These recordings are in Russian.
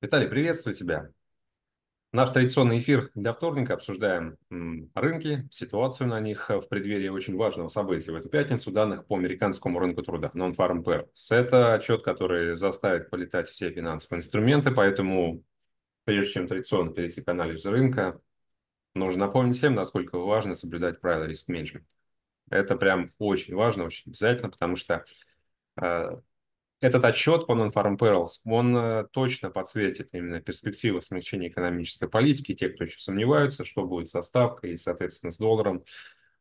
Виталий, приветствую тебя. Наш традиционный эфир для вторника. Обсуждаем рынки, ситуацию на них э, в преддверии очень важного события в эту пятницу, данных по американскому рынку труда, Non-Farm Payrolls. Это отчет, который заставит полетать все финансовые инструменты, поэтому прежде чем традиционно перейти к анализу рынка, нужно напомнить всем, насколько важно соблюдать правила риск-менеджмента. Это прям очень важно, очень обязательно, потому что э, этот отчет по Non-Farm Perils, он э, точно подсветит именно перспективы смягчения экономической политики. Те, кто еще сомневаются, что будет со ставкой и, соответственно, с долларом,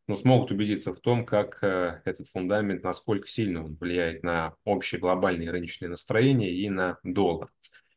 но смогут убедиться в том, как э, этот фундамент, насколько сильно он влияет на общие глобальные рыночные настроения и на доллар.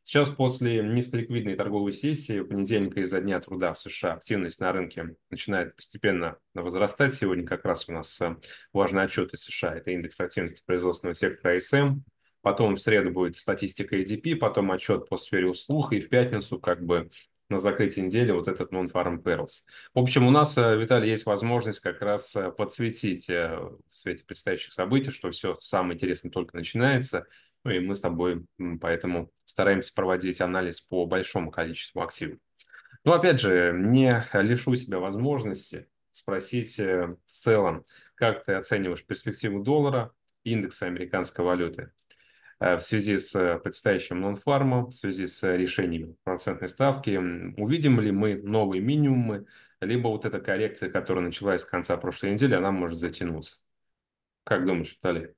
Сейчас после низколиквидной торговой сессии понедельника из-за дня труда в США активность на рынке начинает постепенно возрастать. Сегодня как раз у нас э, важный отчет из США. Это индекс активности производственного сектора АСМ, потом в среду будет статистика EDP, потом отчет по сфере услуг, и в пятницу как бы на закрытии недели вот этот non-farm payrolls. В общем, у нас, э, Виталий, есть возможность как раз э, подсветить э, в свете предстоящих событий, что все самое интересное только начинается, ну и мы с тобой поэтому стараемся проводить анализ по большому количеству активов. Но ну, опять же, не лишу себя возможности спросить в целом, как ты оцениваешь перспективу доллара, индекса американской валюты Э, в связи с предстоящим нонфармом, в связи с решениями процентной ставки. Увидим ли мы новые минимумы, либо вот эта коррекция, которая началась с конца прошлой недели, она может затянуться. Как думаешь, Виталий?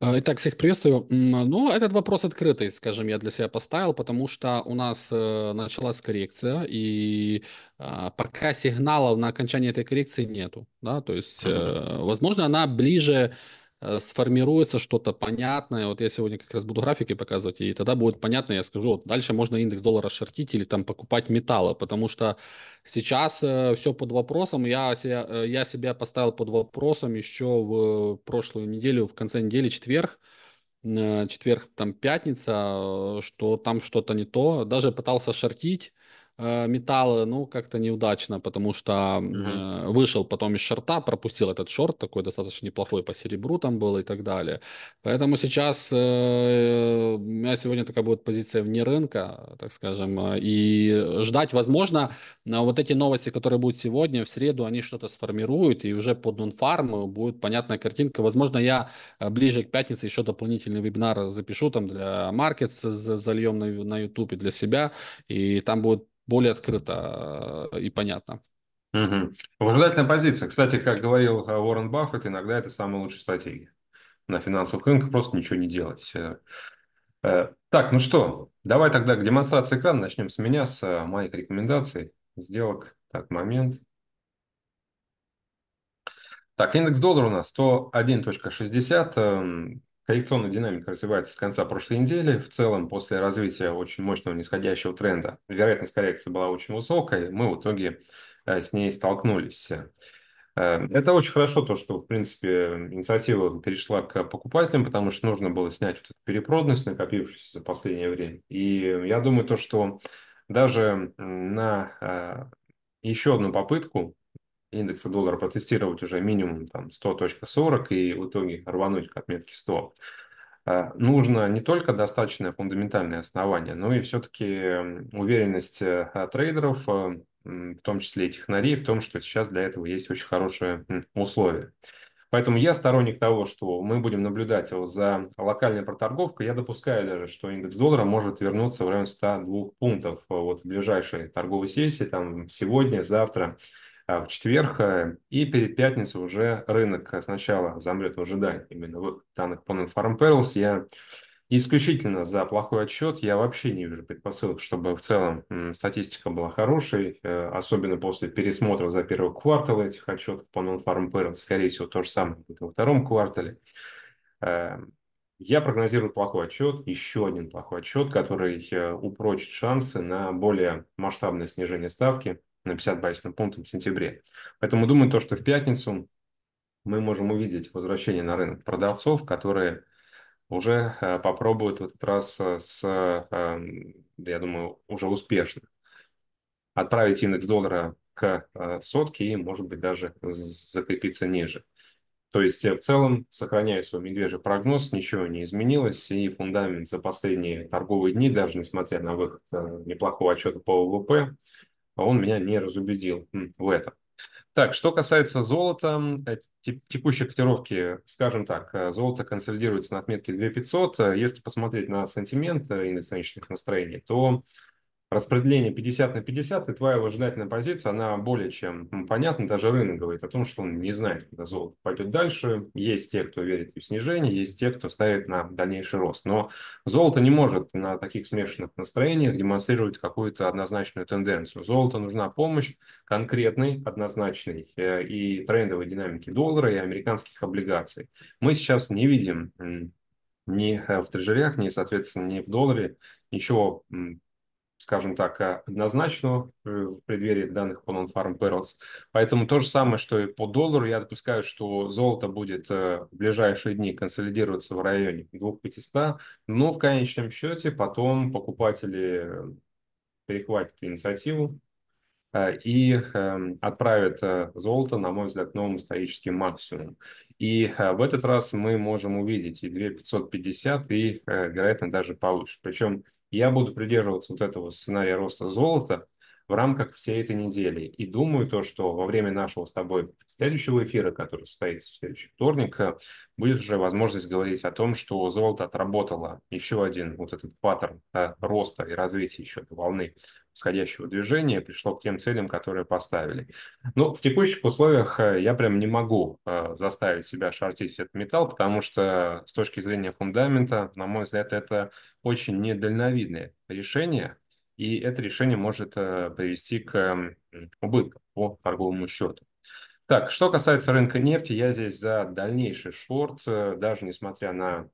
Э, итак, всех приветствую. Ну, этот вопрос открытый, скажем, я для себя поставил, потому что у нас э, началась коррекция, и пока сигналов на окончание этой коррекции нету, да, то есть, возможно, она ближе Э, сформируется что-то понятное. Вот я сегодня как раз буду графики показывать, и тогда будет понятно, я скажу, вот дальше можно индекс доллара шортить или там покупать металлы, потому что сейчас э, все под вопросом. Я, себя, э, я себя поставил под вопросом еще в прошлую неделю, в конце недели, четверг, э, четверг, там пятница, что там что-то не то. Даже пытался шортить, Э, металлы, ну, как-то неудачно, потому что mm э, вышел потом из шорта, пропустил этот шорт, такой достаточно неплохой по серебру там был и так далее. Поэтому сейчас э, у меня сегодня такая будет позиция вне рынка, так скажем, э, и ждать, возможно, на вот эти новости, которые будут сегодня, в среду, они что-то сформируют, и уже под нонфарм будет понятная картинка. Возможно, я э, ближе к пятнице еще дополнительный вебинар запишу там для маркетс, зальем на, на YouTube и для себя, и там будет более открыто э, и понятно. Угу. Выжидательная позиция. Кстати, как говорил э, Уоррен Баффет, иногда это самая лучшая стратегия. На финансовых рынках просто ничего не делать. Э, так, ну что, давай тогда к демонстрации экрана начнем с меня, с моих рекомендаций, сделок. Так, момент. Так, индекс доллара у нас 101.60. Коррекционная динамика развивается с конца прошлой недели. В целом, после развития очень мощного нисходящего тренда, вероятность коррекции была очень высокой. Мы в итоге э, с ней столкнулись. Э, это очень хорошо, то, что, в принципе, инициатива перешла к покупателям, потому что нужно было снять вот эту перепроданность, накопившуюся за последнее время. И я думаю, то, что даже на э, еще одну попытку индекса доллара протестировать уже минимум там 100.40 и в итоге рвануть к отметке 100. Э, нужно не только достаточное фундаментальное основание, но и все-таки уверенность э, трейдеров, э, в том числе и технарей, в том, что сейчас для этого есть очень хорошие условия. Поэтому я сторонник того, что мы будем наблюдать за локальной проторговкой. Я допускаю даже, что индекс доллара может вернуться в район 102 пунктов вот в ближайшей торговой сессии, там сегодня, завтра. А, в четверг, а, и перед пятницей уже рынок а, сначала замрет в ожидании именно выход данных по Non-Farm Perils. Я исключительно за плохой отчет. Я вообще не вижу предпосылок, чтобы в целом статистика была хорошей, э, особенно после пересмотра за первый квартал этих отчетов по Non-Farm Perils. Скорее всего, то же самое будет во втором квартале. Э, я прогнозирую плохой отчет, еще один плохой отчет, который э, упрочит шансы на более масштабное снижение ставки на 50 базисным пунктом в сентябре. Поэтому думаю, то, что в пятницу мы можем увидеть возвращение на рынок продавцов, которые уже э, попробуют в этот раз э, с, э, я думаю, уже успешно отправить индекс доллара к сотке и, может быть, даже закрепиться ниже. То есть в целом, сохраняя свой медвежий прогноз, ничего не изменилось, и фундамент за последние торговые дни, даже несмотря на выход неплохого отчета по ВВП, а он меня не разубедил в этом. Так, что касается золота, э, текущей котировки, скажем так, э, золото консолидируется на отметке 2500. Э, если посмотреть на сантимент индекс настроений, то распределение 50 на 50, и твоя выжидательная позиция, она более чем понятна, даже рынок говорит о том, что он не знает, куда золото пойдет дальше. Есть те, кто верит в снижение, есть те, кто ставит на дальнейший рост. Но золото не может на таких смешанных настроениях демонстрировать какую-то однозначную тенденцию. Золото нужна помощь конкретной, однозначной э, и трендовой динамики доллара и американских облигаций. Мы сейчас не видим ни э, в трежерях, ни, соответственно, ни в долларе ничего скажем так, э, однозначно э, в преддверии данных по Non-Farm Barrels. Поэтому то же самое, что и по доллару, я допускаю, что золото будет э, в ближайшие дни консолидироваться в районе 2500, но в конечном счете потом покупатели перехватят инициативу и эм, отправят золото, на мой взгляд, к новым историческим максимумам. И в этот раз мы можем увидеть и 2550, и, вероятно, даже повыше. Причем я буду придерживаться вот этого сценария роста золота в рамках всей этой недели. И думаю то, что во время нашего с тобой следующего эфира, который состоится в следующий вторник, э, будет уже возможность говорить о том, что золото отработало еще один вот этот паттерн да, э, роста и развития еще этой волны сходящего движения пришло к тем целям, которые поставили. Но ну, в текущих условиях э, я прям не могу э, заставить себя шортить этот металл, потому что с точки зрения фундамента, на мой взгляд, это очень недальновидное решение, и это решение может э, привести к эм, убыткам по торговому счету. Так, что касается рынка нефти, я здесь за дальнейший шорт, даже несмотря на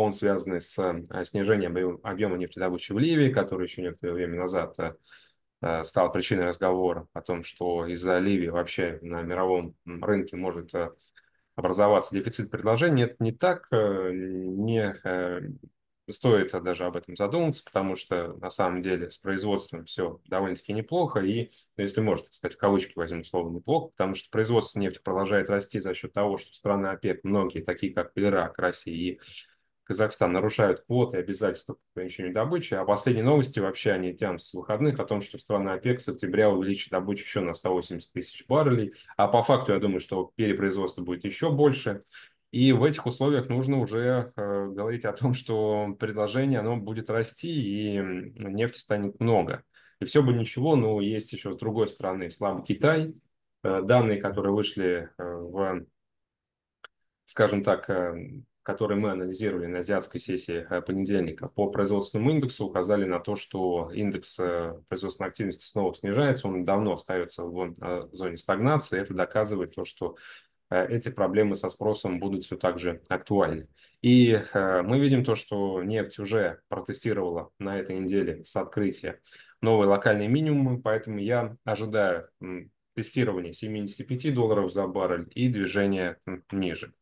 он связан с э, снижением объема нефтедобычи в Ливии, который еще некоторое время назад э, э, стал причиной разговора о том, что из-за Ливии вообще на мировом рынке может образоваться дефицит предложения. Это не так, не стоит даже об этом задуматься, потому что на самом деле с производством все довольно-таки неплохо, и, ну, если можно, так сказать, в кавычки возьмем слово «неплохо», потому что производство нефти продолжает расти за счет того, что страны ОПЕК, многие, такие как Ирак, Россия и Казахстан нарушают квоты и обязательства по ограничению добычи, а последние новости вообще они тянутся с выходных о том, что страна ОПЕК с октября увеличит добычу еще на 180 тысяч баррелей, а по факту я думаю, что перепроизводство будет еще больше. И в этих условиях нужно уже э, говорить о том, что предложение оно будет расти и нефти станет много. И все бы ничего, но есть еще с другой стороны слабый Китай. Э, данные, которые вышли э, в, скажем так, э, который мы анализировали на азиатской сессии э, понедельника по производственному индексу, указали на то, что индекс э, производственной активности снова снижается, он давно остается в э, зоне стагнации. Это доказывает то, что эти проблемы со спросом будут все так же актуальны. И мы видим то, что нефть уже протестировала на этой неделе с открытия новые локальные минимумы, поэтому я ожидаю тестирование 75 долларов за баррель и движение ниже.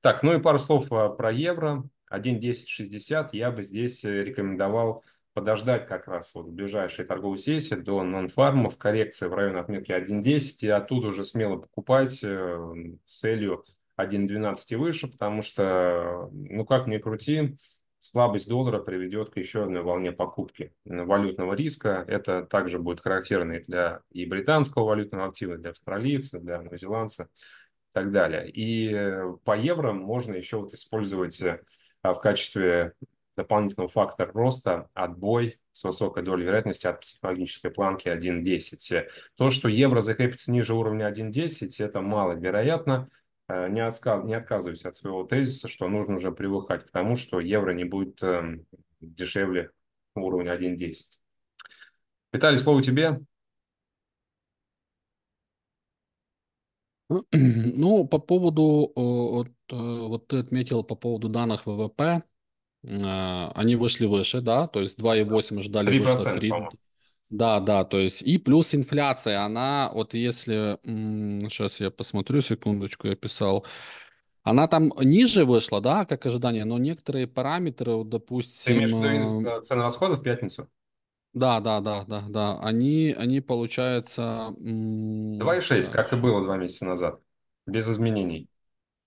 Так, ну и пару слов а, про евро. 1.1060 я бы здесь э, рекомендовал подождать как раз вот ближайшей торговой сессии до нонфармов, коррекция в район отметки 1.10, и оттуда уже смело покупать э, с целью 1.12 и выше, потому что, э, ну как ни крути, слабость доллара приведет к еще одной волне покупки валютного риска. Это также будет характерно и для и британского валютного актива, для австралийца, для новозеландца и так далее. И э, по евро можно еще вот использовать э, в качестве дополнительного фактора роста отбой с высокой долей вероятности от психологической планки 1.10. То, что евро закрепится ниже уровня 1.10, это маловероятно. Э, не, отсказ, не отказываюсь от своего тезиса, что нужно уже привыкать к тому, что евро не будет э, дешевле уровня 1.10. Виталий, слово тебе. Ну, по поводу, вот, э, вот ты отметил по поводу данных ВВП, э, они вышли выше, да, то есть 2,8 ждали, вышло 3, да, да, то есть и плюс инфляция, она вот если, сейчас я посмотрю, секундочку, я писал, она там ниже вышла, да, как ожидание, но некоторые параметры, вот, допустим... Ты имеешь в виду э, э, цены расходов в пятницу? Да, да, да, да, да, они, они получается... 2,6, как и э, было два месяца назад, без изменений.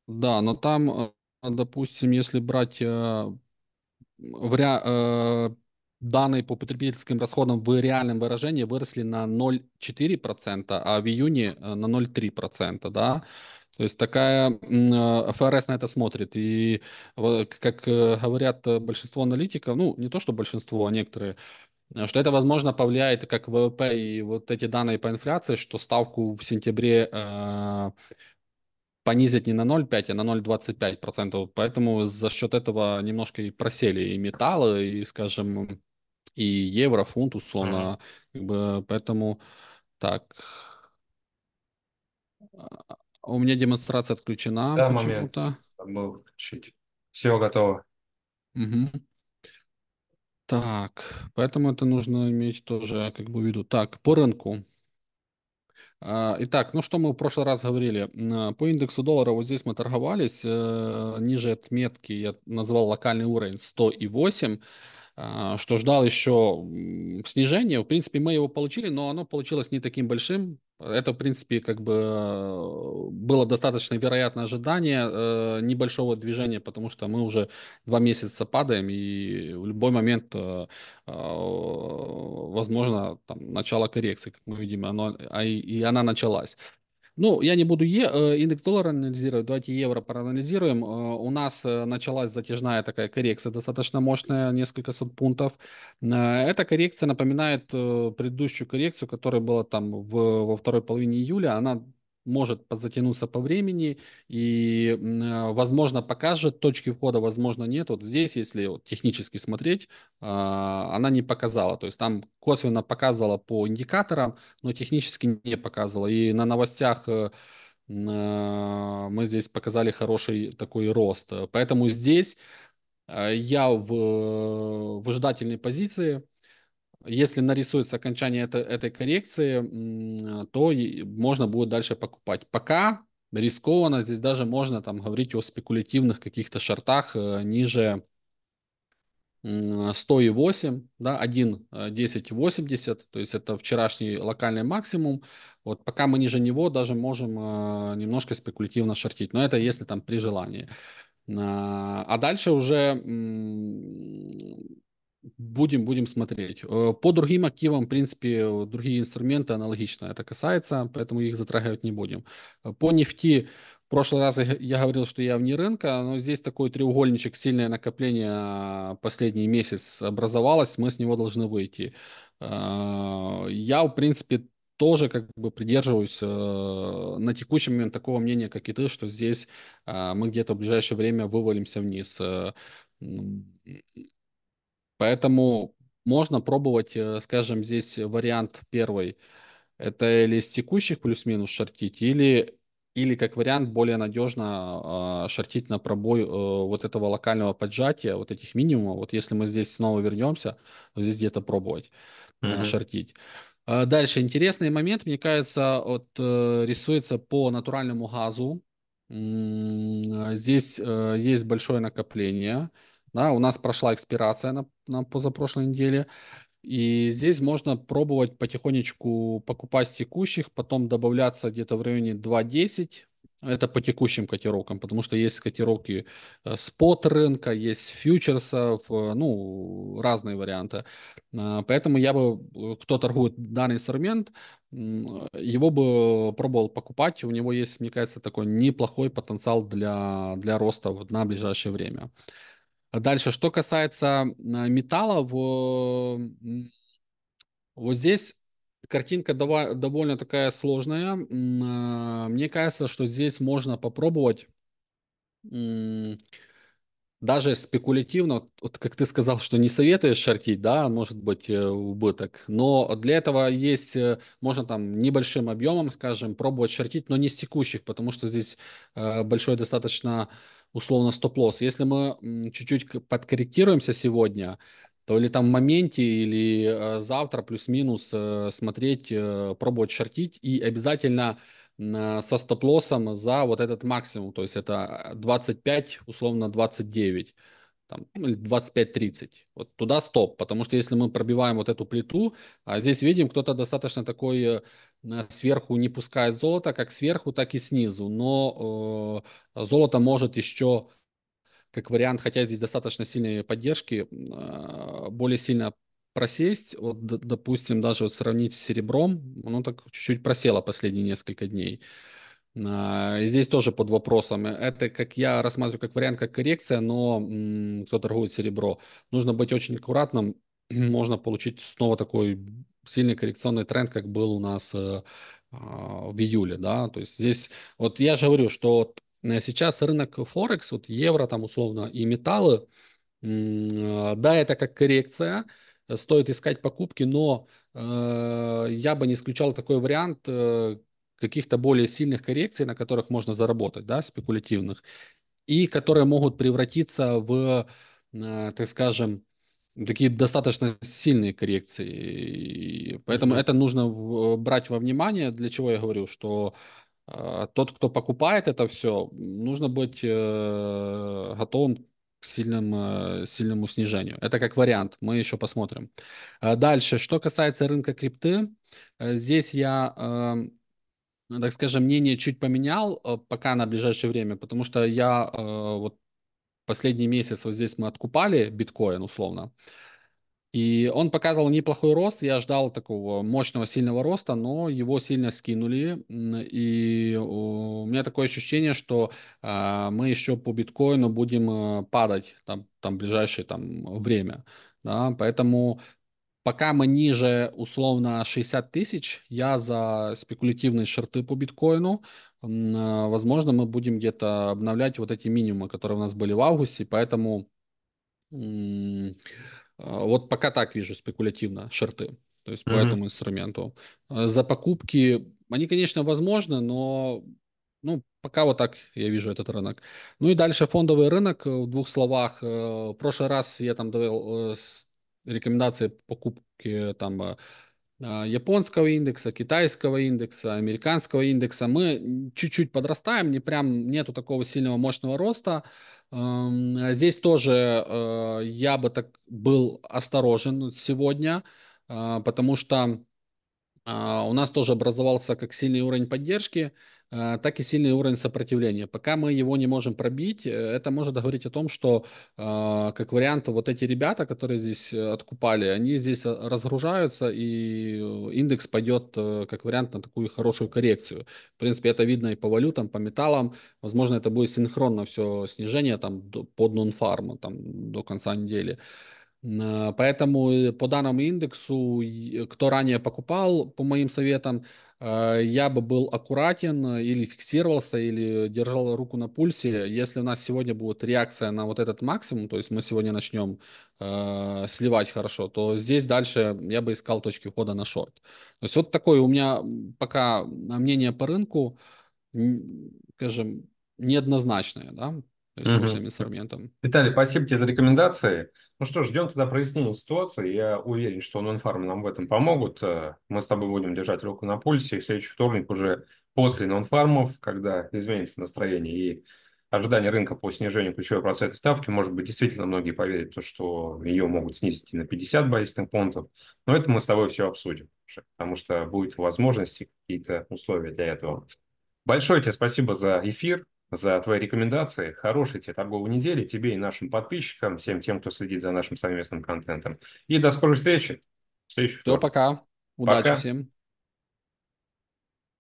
Да, но там, допустим, если брать вря данные по потребительским расходам в реальном выражении выросли на 0,4%, а в июне э, на 0,3%, да. То есть такая э, ФРС на это смотрит. И как э, говорят большинство аналитиков, ну не то что большинство, а некоторые, что это, возможно, повлияет как ВВП и вот эти данные по инфляции, что ставку в сентябре э, понизить не на 0,5, а на 0,25%. Поэтому за счет этого немножко и просели и металлы, и, скажем, и евро, фунт условно. Mm-hmm. Как бы, поэтому так. А, у меня демонстрация отключена да, почему-то. Забыл Все готово. Угу. Так, поэтому это нужно иметь тоже как бы в виду. Так, по рынку. А, итак, ну что мы в прошлый раз говорили, а, по индексу доллара вот здесь мы торговались, э, ниже отметки я назвал локальный уровень 108, а, что ждал еще снижения. В принципе, мы его получили, но оно получилось не таким большим. Это, в принципе, как бы э, было достаточно вероятное ожидание э, небольшого движения, потому что мы уже два месяца падаем, и в любой момент э, возможно там, начало коррекции, как мы видим, оно, а и она началась. Ну, я не буду е- э, индекс доллара анализировать, давайте евро проанализируем. Э, у нас э, началась затяжная такая коррекция, достаточно мощная, несколько сот пунктов. Эта коррекция напоминает предыдущую коррекцию, которая была там в, во второй половине июля. Она может затянуться по времени и, э, возможно, покажет точки входа, возможно, нет. Вот здесь, если вот технически смотреть, а, она не показала. То есть там косвенно показывала по индикаторам, но технически не показывала. И на новостях э, э, мы здесь показали хороший такой рост. Поэтому здесь я в выжидательной позиции, если нарисуется окончание это, этой коррекции, то можно будет дальше покупать. Пока рискованно, здесь даже можно там говорить о спекулятивных каких-то шартах э, ниже 108, да, 1.10.80, э, то есть это вчерашний локальный максимум. Вот пока мы ниже него даже можем э, немножко спекулятивно шортить, но это если там при желании. А, а дальше уже Будем, будем смотреть. Э, по другим активам, в принципе, другие инструменты аналогично это касается, поэтому их затрагивать не будем. По нефти, в прошлый раз я говорил, что я вне рынка, но здесь такой треугольничек, сильное накопление а, последний месяц образовалось, мы с него должны выйти. Э, я, в принципе, тоже как бы придерживаюсь э, на текущий момент такого мнения, как и ты, что здесь э, мы где-то в ближайшее время вывалимся вниз. Э, Поэтому можно пробовать, э, скажем, здесь вариант первый. Это или с текущих плюс-минус шортить, или, или как вариант более надежно а, шортить на пробой э, вот этого локального поджатия, вот этих минимумов. Вот если мы здесь снова вернемся, то здесь где-то пробовать mm-hmm. шортить. А дальше интересный момент, мне кажется, вот, рисуется по натуральному газу. Здесь есть большое накопление. Да, у нас прошла экспирация на, на позапрошлой неделе. И здесь можно пробовать потихонечку покупать с текущих, потом добавляться где-то в районе 2.10. Это по текущим котировкам, потому что есть котировки э, спот рынка, есть фьючерсов, э, ну, разные варианты. Э, поэтому я бы, кто торгует данный инструмент, его бы пробовал покупать. У него есть, мне кажется, такой неплохой потенциал для, для роста на ближайшее время. А дальше, что касается а, металла, вот, здесь картинка довольно такая сложная. А, мне кажется, что здесь можно попробовать даже спекулятивно, вот как ты сказал, что не советуешь шортить, да, может быть э, убыток, но для этого есть, э, можно там небольшим объемом, скажем, пробовать шортить, но не с текущих, потому что здесь э, большой достаточно условно стоп-лосс. Если мы чуть-чуть подкорректируемся сегодня, то или там в моменте, или э, завтра плюс-минус э, смотреть, э, пробовать шортить и обязательно со стоп-лоссом за вот этот максимум, то есть это 25, условно 29 там, 25-30. Ну, вот туда стоп, потому что если мы пробиваем вот эту плиту, а здесь видим, кто-то достаточно такой сверху не пускает золото, как сверху, так и снизу. Но э, золото может еще, как вариант, хотя здесь достаточно сильные поддержки, э, более сильно просесть. Вот, допустим, даже вот сравнить с серебром, оно так чуть-чуть просело последние несколько дней. Э, здесь тоже под вопросом. Э, это, как я рассматриваю, как вариант, как коррекция, но м- кто торгует серебро, нужно быть очень аккуратным. Можно получить снова такой сильный коррекционный тренд, как был у нас э, э, в июле, да, то есть здесь, вот я же говорю, что э, сейчас рынок Форекс, вот евро там условно и металлы, э, да, это как коррекция, э, стоит искать покупки, но э, я бы не исключал такой вариант э, каких-то более сильных коррекций, на которых можно заработать, да, спекулятивных, и которые могут превратиться в, э, так скажем, ну, такие достаточно сильные коррекции. И поэтому mm-hmm. это нужно в, э, брать во внимание, для чего я говорю, что э, тот, кто покупает это все, нужно быть э, готовым к сильным, э, сильному снижению. Это как вариант, мы еще посмотрим. Э, дальше, что касается рынка крипты, э, здесь я... Э, так скажем, мнение чуть поменял э, пока на ближайшее время, потому что я э, вот последний месяц вот здесь мы откупали биткоин условно, и он показывал неплохой рост, я ждал такого мощного, сильного роста, но его сильно скинули, и у меня такое ощущение, что а, мы еще по биткоину будем э, падать там, там ближайшее там, время, да, поэтому пока мы ниже условно 60 тысяч, я за спекулятивные шорты по биткоину, а, возможно, мы будем где-то обновлять вот эти минимумы, которые у нас были в августе, поэтому а, вот пока так вижу спекулятивно шорты, то есть mm-hmm. по этому инструменту. А, за покупки, они, конечно, возможны, но ну, пока вот так я вижу этот рынок. Ну и дальше фондовый рынок, э, в двух словах. Э, в прошлый раз я там давал э, рекомендации покупки там а, японского индекса, китайского индекса, американского индекса. Мы чуть-чуть подрастаем, не прям нету такого сильного мощного роста. Эм, здесь тоже э, я бы так был осторожен сегодня, э, потому что э, у нас тоже образовался как сильный уровень поддержки. Э, так и сильный уровень сопротивления. Пока мы его не можем пробить, э, это может говорить о том, что, э, как вариант, вот эти ребята, которые здесь откупали, они здесь разгружаются, и индекс пойдет, как вариант, на такую хорошую коррекцию. В принципе, это видно и по валютам, по металлам. Возможно, это будет синхронно все снижение там, под нон-фарму там, до конца недели. Э, поэтому э, по данному индексу, кто ранее покупал, по моим советам, э, я бы был аккуратен или фиксировался, или держал руку на пульсе. Если у нас сегодня будет реакция на вот этот максимум, то есть мы сегодня начнем э, сливать хорошо, то здесь дальше я бы искал точки входа на шорт. То есть вот такое у меня пока мнение по рынку, скажем, неоднозначное. Да? то угу. всем инструментам. Виталий, спасибо тебе за рекомендации. Ну что, ждем тогда прояснения ситуации. Я уверен, что нонфармы нам в этом помогут. Э, мы с тобой будем держать руку на пульсе. И в следующий вторник уже после нонфармов, когда изменится настроение и ожидание рынка по снижению ключевой процентной ставки, может быть, действительно многие поверят, в то, что ее могут снизить и на 50 базисных пунктов. Но это мы с тобой все обсудим, потому что будет возможности, какие-то условия для этого. Большое тебе спасибо за эфир за твои рекомендации. Хорошей тебе торговой недели, тебе и нашим подписчикам, всем тем, кто следит за нашим совместным контентом. И до скорой встречи. Встречи. Все, пока. Удачи всем.